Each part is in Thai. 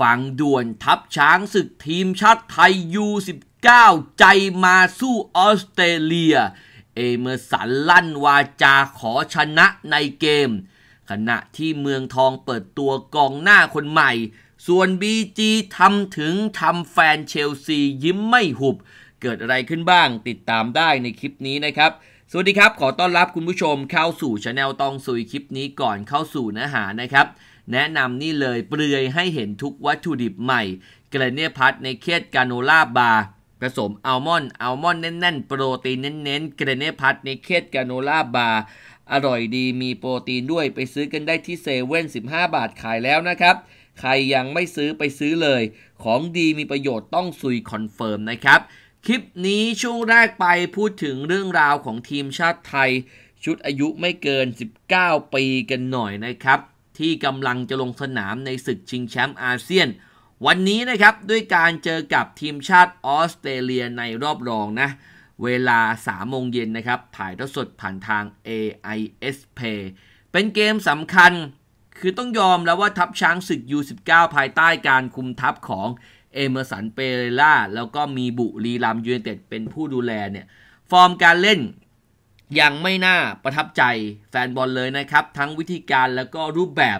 ฟังด่วนทัพช้างศึกทีมชาติไทยยู1 9ใจมาสู้ออสเตรเลีย เอเมอร์สันลั่นวาจาขอชนะในเกม ขณะที่เมืองทองเปิดตัวกองหน้าคนใหม่ ส่วนบีจีทำถึงทำแฟนเชลซียิ้มไม่หุบ เกิดอะไรขึ้นบ้างติดตามได้ในคลิปนี้นะครับ สวัสดีครับ ขอต้อนรับคุณผู้ชมเข้าสู่ช anel ตองสุยคลิปนี้ก่อนเข้าสู่เนื้อหานะครับแนะนำนี่เลยเปลือยให้เห็นทุกวัตถุดิบใหม่เกรเนียพัทในเคสกาโนลาบาร์ผสมอัลมอนด์อัลมอนด์แน่นๆ โปรตีนเน้นๆเกรเนพัทในเคสกาโนลาบาร์อร่อยดีมีโปรตีนด้วยไปซื้อกันได้ที่เซเว่นสิบาทขายแล้วนะครับ ใครยังไม่ซื้อไปซื้อเลย ของดีมีประโยชน์ต้องซุยคอนเฟิร์มนะครับ คลิปนี้ช่วงแรกไปพูดถึงเรื่องราวของทีมชาติไทย ชุดอายุไม่เกิน 19 ปีกันหน่อยนะครับที่กำลังจะลงสนามในศึกชิงแชมป์อาเซียน วันนี้นะครับ ด้วยการเจอกับทีมชาติออสเตรเลียในรอบรองนะ เวลา 3 โมงเย็นนะครับ ถ่ายทอดสดผ่านทาง AIS Play เป็นเกมสำคัญคือต้องยอมแล้วว่าทัพช้างศึก U19 ภายใต้การคุมทัพของเอเมอร์สันเปเรล่า แล้วก็มีบุรีรัมยูเนเต็ดเป็นผู้ดูแลเนี่ย ฟอร์มการเล่นยังไม่น่าประทับใจแฟนบอลเลยนะครับ ทั้งวิธีการแล้วก็รูปแบบ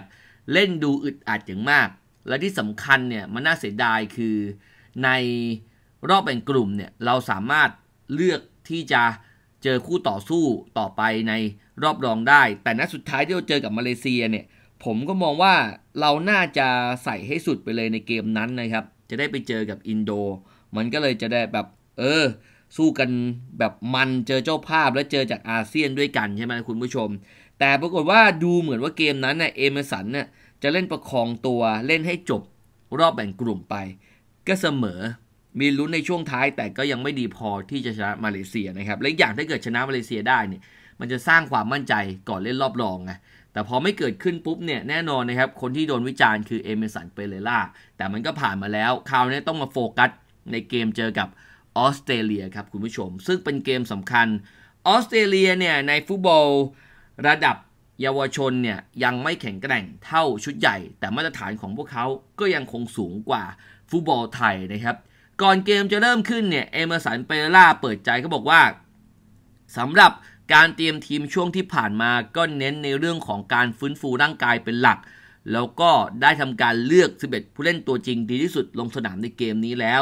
เล่นดูอึดอัดอย่างมาก และที่สำคัญเนี่ย มันน่าเสียดายคือในรอบแบ่งกลุ่มเนี่ยเราสามารถเลือกที่จะเจอคู่ต่อสู้ต่อไปในรอบรองได้ แต่นัดสุดท้ายที่เราเจอกับมาเลเซียเนี่ย ผมก็มองว่าเราน่าจะใส่ให้สุดไปเลยในเกมนั้นนะครับ จะได้ไปเจอกับอินโด มันก็เลยจะได้แบบ เออสู้กันแบบมันเจอเจ้าภาพและเจอจากอาเซียนด้วยกันใช่ไหมคุณผู้ชม แต่ปรากฏว่าดูเหมือนว่าเกมนั้นเนี่ยเอเมสันเนี่ยจะเล่นประคองตัวเล่นให้จบรอบแบ่งกลุ่มไป ก็เสมอมีลุ้นในช่วงท้าย แต่ก็ยังไม่ดีพอที่จะชนะมาเลเซียนะครับ และอย่างถ้าเกิดชนะมาเลเซียได้เนี่ยมันจะสร้างความมั่นใจก่อนเล่นรอบรองไงแต่พอไม่เกิดขึ้นปุ๊บเนี่ยแน่นอนนะครับคนที่โดนวิจารณ์คือเอเมสันเปเรล่าแต่มันก็ผ่านมาแล้วคราวนี้ต้องมาโฟกัสในเกมเจอกับออสเตรเลียครับคุณผู้ชม ซึ่งเป็นเกมสำคัญ ออสเตรเลียเนี่ยในฟุตบอลระดับเยาวชนเนี่ยยังไม่แข็งแกร่งเท่าชุดใหญ่ แต่มาตรฐานของพวกเขาก็ยังคงสูงกว่าฟุตบอลไทยนะครับ ก่อนเกมจะเริ่มขึ้นเนี่ย เอเมอร์สันเปเรล่าเปิดใจเขาบอกว่าสำหรับการเตรียมทีมช่วงที่ผ่านมาก็เน้นในเรื่องของการฟื้นฟูร่างกายเป็นหลัก แล้วก็ได้ทำการเลือก11ผู้เล่นตัวจริง ดีที่สุดลงสนามในเกมนี้แล้ว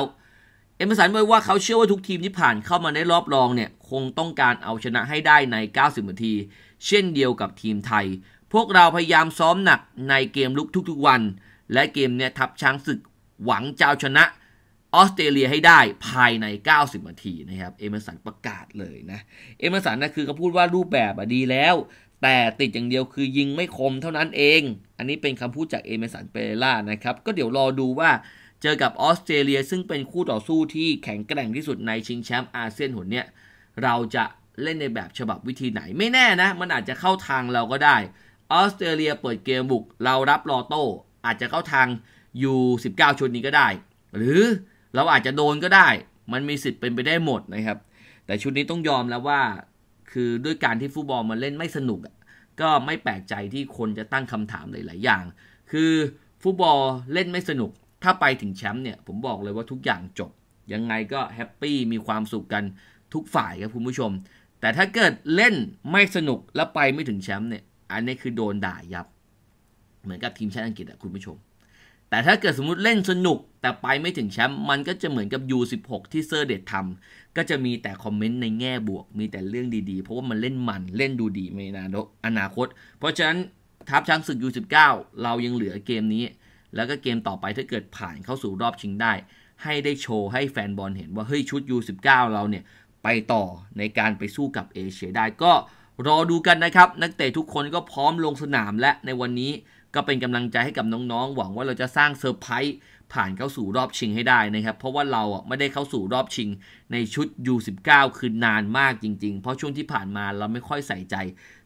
เอมสันบอกว่าเขาเชื่อว่าทุกทีมที่ผ่านเข้ามาในรอบรองเนี่ยคงต้องการเอาชนะให้ได้ใน 90นาที เช่นเดียวกับทีมไทย พวกเราพยายามซ้อมหนักในเกมลุกทุกๆวัน และเกมเนี่ยทับช้างศึกหวังจะเอาชนะออสเตรเลียให้ได้ภายใน 90นาทีนะครับเอเมสันประกาศเลยนะเอเมสันนะคือเขาพูดว่ารูปแบบดีแล้ว แต่ติดอย่างเดียวคือยิงไม่คมเท่านั้นเอง อันนี้เป็นคำพูดจากเอเมสันเปเรล่านะครับก็เดี๋ยวรอดูว่าเจอกับออสเตรเลียซึ่งเป็นคู่ต่อสู้ที่แข็งแกร่งที่สุดในชิงแชมป์อาเซียนหนเนี่ยเราจะเล่นในแบบฉบับวิธีไหน ไม่แน่นะ มันอาจจะเข้าทางเราก็ได้ออสเตรเลียเปิดเกมบุก เรารับรอโต้อาจจะเข้าทางย U19 ชุดนี้ก็ได้ หรือเราอาจจะโดนก็ได้ มันมีสิทธิ์เป็นไปได้หมดนะครับ แต่ชุดนี้ต้องยอมแล้วว่าคือด้วยการที่ฟุตบอลมันเล่นไม่สนุกก็ไม่แปลกใจที่คนจะตั้งคำถามหลาย ๆ อย่าง คือฟุตบอลเล่นไม่สนุกถ้าไปถึงแชมป์เนี่ยผมบอกเลยว่าทุกอย่างจบ ยังไงก็แฮปปี้มีความสุขกันทุกฝ่ายครับคุณผู้ชม แต่ถ้าเกิดเล่นไม่สนุกแล้วไปไม่ถึงแชมป์เนี่ยอันนี้คือโดนด่ายับ เหมือนกับทีมชาติอังกฤษอะคุณผู้ชม แต่ถ้าเกิดสมมติเล่นสนุกแต่ไปไม่ถึงแชมป์มันก็จะเหมือนกับ U16 ที่เซอร์เดดทำก็จะมีแต่คอมเมนต์ในแง่บวก มีแต่เรื่องดีๆ เพราะว่ามันเล่นมันเล่นดูดีในอนาคต เพราะฉะนั้นทัพช้างศึก U19 เรายังเหลือเกมนี้แล้วก็เกมต่อไปถ้าเกิดผ่านเข้าสู่รอบชิงได้ ให้ได้โชว์ให้แฟนบอลเห็นว่าเฮ้ยชุด U19 เราเนี่ยไปต่อในการไปสู้กับเอเชียได้ก็ รอดูกันนะครับ นักเตะทุกคนก็พร้อมลงสนามและในวันนี้ก็เป็นกำลังใจให้กับน้องๆ หวังว่าเราจะสร้างเซอร์ไพรส์ผ่านเข้าสู่รอบชิงให้ได้นะครับ เพราะว่าเราอ่ะไม่ได้เข้าสู่รอบชิงในชุด U19 คือนานมากจริง ๆ เพราะช่วงที่ผ่านมาเราไม่ค่อยใส่ใจ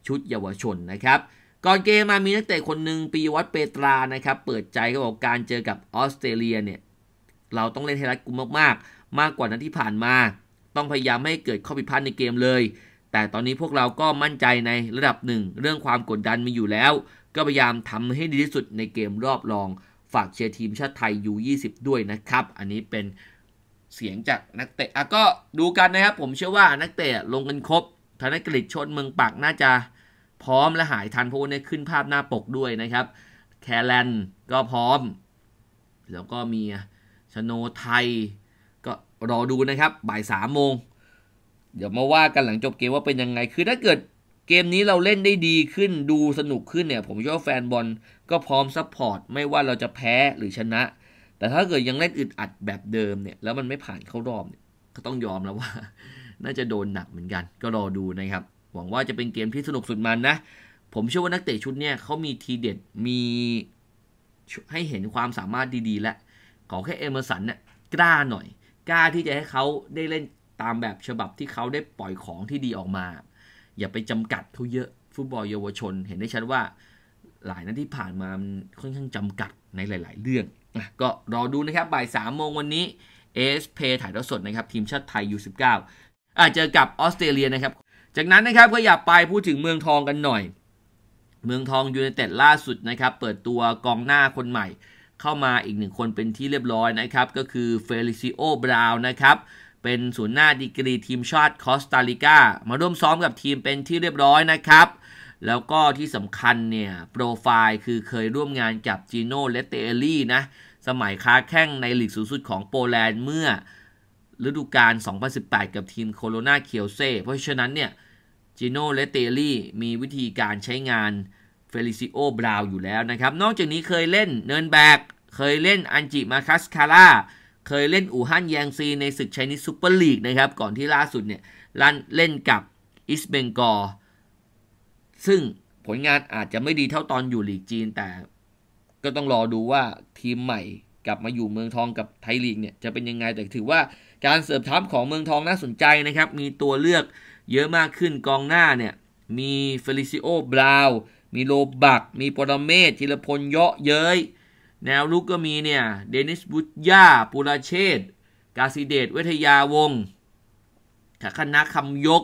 ชุดเยาวชนนะครับก่อนเกมมามีนักเตะคนหนึ่งปีวัตเปตรานะครับ เปิดใจก็บอกการเจอกับออสเตรเลียเนี่ย เราต้องเล่นให้รัดกุมมากๆมากกว่านั้นที่ผ่านมาต้องพยายามไม่เกิดข้อผิดพลาดในเกมเลย แต่ตอนนี้พวกเราก็มั่นใจในระดับหนึ่ง เรื่องความกดดันมีอยู่แล้ว ก็พยายามทำให้ดีที่สุดในเกมรอบรอง ฝากเชียร์ทีมชาติไทย U20 ด้วยนะครับ อันนี้เป็นเสียงจากนักเตะอ่ะก็ดูกันนะครับผมเชื่อว่านักเตะลงกันครบธนกฤษชนเมืองปักน่าจะพร้อมและหายทันเพราะว่าได้ขึ้นภาพหน้าปกด้วยนะครับแคลนก็พร้อม แล้วก็มีชโนไทย ก็รอดูนะครับ บ่ายสามโมง เดี๋ยวมาว่ากันหลังจบเกมว่าเป็นยังไงคือถ้าเกิดเกมนี้เราเล่นได้ดีขึ้นดูสนุกขึ้นเนี่ยผมเชื่อว่าแฟนบอลก็พร้อมซัพพอร์ตไม่ว่าเราจะแพ้หรือชนะ แต่ถ้าเกิดยังเล่นอึดอัดแบบเดิมเนี่ยแล้วมันไม่ผ่านเข้ารอบเนี่ย ก็ต้องยอมแล้วว่า น่าจะโดนหนักเหมือนกัน ก็รอดูนะครับหวังว่าจะเป็นเกมที่สนุกสุดมันนะ ผมเชื่อว่านักเตะชุดเนี้ยเขามีทีเด็ด มีให้เห็นความสามารถดีๆ และขอแค่เอเมอร์สันเนี่ยกล้าหน่อย กล้าที่จะให้เขาได้เล่นตามแบบฉบับที่เขาได้ปล่อยของที่ดีออกมา อย่าไปจำกัดเขาเยอะฟุตบอลเยาวชน เห็นได้ชัดว่า หลายนัดที่ผ่านมาค่อนข้างจำกัดในหลาย ๆ เรื่อง ก็รอดูนะครับบ่ายสามโมงวันนี้เอสเพถ่ายทอดสดนะครับทีมชาติไทย U19 อาจเจอกับออสเตรเลียนะครับจากนั้นนะครับก็อยากไปพูดถึงเมืองทองกันหน่อย เมืองทองยูเนเต็ดล่าสุดนะครับเปิดตัวกองหน้าคนใหม่ เข้ามาอีกหนึ่งคนเป็นที่เรียบร้อยนะครับ ก็คือเฟลิซิโอ บราวน์นะครับ เป็นศูนย์หน้าดีกรีทีมชาติคอสตาริกามาร่วมซ้อมกับทีมเป็นที่เรียบร้อยนะครับ แล้วก็ที่สำคัญเนี่ย โปรไฟล์คือเคยร่วมงานกับจีโน่เลตเตอรี่นะสมัยค้าแข้งในลีกสูงสุดของโปรแลนด์เมื่อฤดูกาล2018 กับทีมโคโรนาเคียวเซ่ เพราะฉะนั้นเนี่ยจิโน่เลเตลี่ มีวิธีการใช้งาน เฟลิซิโอ บราวอยู่แล้วนะครับ นอกจากนี้เคยเล่นเนินแบก เคยเล่นอันจิมาคัสคาร่า เคยเล่นอู่ฮั่นแยงซีในศึกไชนีซูเปอร์ลีกนะครับ ก่อนที่ล่าสุดเนี่ยลันเล่นกับอิสเบงกอร์ ซึ่งผลงานอาจจะไม่ดีเท่าตอนอยู่ลีกจีน แต่ ก็ต้องรอดูว่าทีมใหม่ กลับมาอยู่เมืองทองกับไทยลีกเนี่ยจะเป็นยังไง แต่ถือว่าการเสริมทัพของเมืองทองน่าสนใจนะครับ มีตัวเลือกเยอะมากขึ้นกองหน้าเนี่ย มีเฟลิซิโอ บราว มีโลบัก มีปรเมศธีรพล เยาะเย้ยแนวลุกก็มีเนี่ย เดนิส บุตยาปุราเชษกาซิเดตเวทยาวงขาคณะคำยก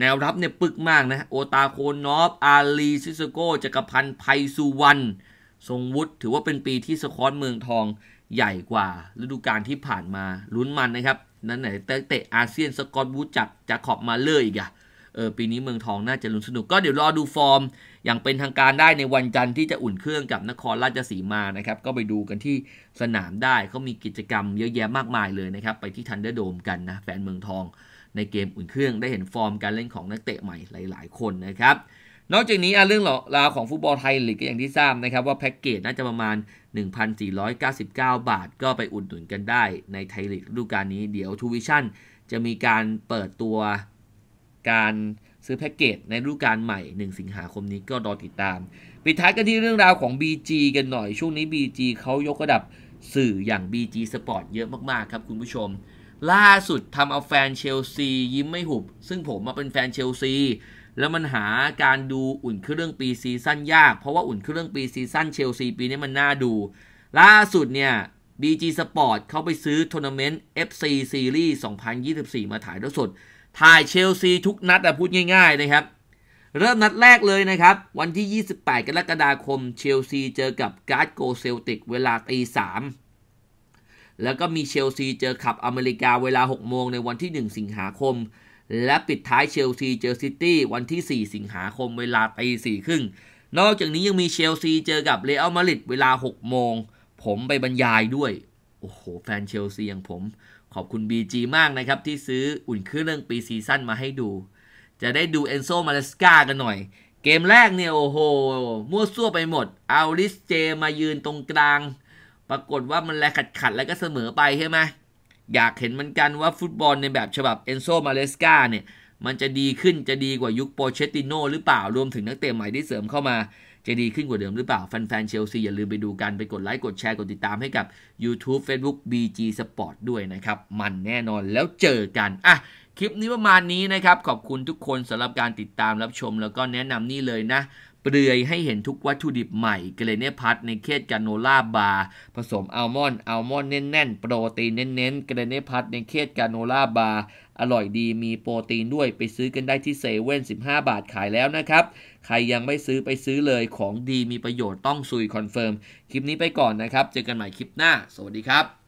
แนวรับเนี่ยปึกมากนะ โอตาโคนอฟอาลีซิสโกจักรพันธ์ไพสุวรรณ ทรงวุฒิ ถือว่าเป็นปีที่สะค้อนเมืองทองใหญ่กว่าฤดูกาลที่ผ่านมาลุ้นมันนะครับ นั่นไหนเตะอาเซียนสกอตบูจักจะขอบมาเลออีกอะเออปีนี้เมืองทองน่าจะลุ้นสนุกก็เดี๋ยวรอดูฟอร์มอย่างเป็นทางการได้ในวันจันทร์ที่จะอุ่นเครื่องกับนครราชสีมานะครับ ก็ไปดูกันที่สนามได้เขามีกิจกรรมเยอะแยะมากมายเลยนะครับ ไปที่ทันเดอร์โดมกันนะแฟนเมืองทอง ในเกมอุ่นเครื่องได้เห็นฟอร์มการเล่นของนักเตะใหม่หลาย ๆ คนนะครับนอกจากนี้เรื่องราวของฟุตบอลไทยลีกก็อย่างที่ทราบนะครับว่า แพ็กเกจน่าจะประมาณ 1,499 บาทก็ไปอุดหนุนกันได้ในไทยลีกฤดูกาลนี้เดี๋ยวทูวิชั่นจะมีการเปิดตัวการซื้อแพ็กเกจในฤดูกาลใหม่1สิงหาคมนี้ก็รอติดตาม ปิดท้ายกันที่เรื่องราวของ BG กันหน่อยช่วงนี้ BG เขายกระดับสื่ออย่าง BG Sport เยอะมากๆ ครับ คุณผู้ชม ล่าสุดทำเอาแฟนเชลซียิ้มไม่หุบซึ่งผมมาเป็นแฟนเชลซีแล้วมันหาการดูอุ่นเครื่องปีซีซั่นยาก เพราะว่าอุ่นเครื่องปีซีซั่นเชลซีปีนี้มันน่าดู ล่าสุดเนี่ย BG Sport เขาไปซื้อทัวร์นาเมนต์ FC Series 2024 มาถ่ายทอดสด ถ่ายเชลซีทุกนัดอะพูดง่ายๆนะครับเริ่มนัดแรกเลยนะครับ วันที่ 28 กรกฎาคมเชลซีเจอกับการ์ดโกเซลติกเวลาตีสามแล้วก็มีเชลซีเจอขับอเมริกาเวลา 6 โมงในวันที่ 1 สิงหาคมและปิดท้ายเชลซีเจอซิตี้วันที่ 4 สิงหาคมเวลาตีสี่ครึ่ง นอกจากนี้ยังมีเชลซีเจอกับเรอัลมาดริดเวลา 6 โมง ผมไปบรรยายด้วย โอ้โห แฟนเชลซีอย่างผม ขอบคุณ BG มากนะครับที่ซื้ออุ่นเครื่องเรื่องปีซีซั่นมาให้ดู จะได้ดูเอนโซมาเลสกากันหน่อย เกมแรกเนี่ย โอ้โห มั่วซั่วไปหมด เอาลิสเจมายืนตรงกลาง ปรากฏว่ามันแลขัดขัดแล้วก็เสมอไปใช่ไหมอยากเห็นเหมือนกันว่าฟุตบอลในแบบฉบับเอนโซมาเลสกาเนี่ยมันจะดีขึ้นจะดีกว่ายุคโปเชติโนหรือเปล่า รวมถึงนักเตะใหม่ที่เสริมเข้ามา จะดีขึ้นกว่าเดิมหรือเปล่าแฟนๆเชลซีอย่าลืมไปดูกันไปกดไลค์ กดแชร์ กดติดตามให้กับ YouTube Facebook BG Sport ด้วยนะครับ มันแน่นอนแล้วเจอกัน อ่ะ คลิปนี้ประมาณนี้นะครับ ขอบคุณทุกคนสำหรับการติดตามรับชม แล้วก็แนะนำนี่เลยนะเปลือยให้เห็นทุกวัตถุดิบใหม่เกลเนพัทในเคสกาโนล่าบาร์ผสมอัลมอนด์อัลมอนด์แน่นๆ โปรตีนเน้นๆเกลเนพัทในเคสกาโนล่าบาร์อร่อยดีมีโปรตีนด้วยไปซื้อกันได้ที่เซเว่น้าบาทขายแล้วนะครับ ใครยังไม่ซื้อไปซื้อเลยของดีมีประโยชน์ต้องซุยคอนเฟิร์มคลิปนี้ไปก่อนนะครับ เจอกันใหม่คลิปหน้าสวัสดีครับ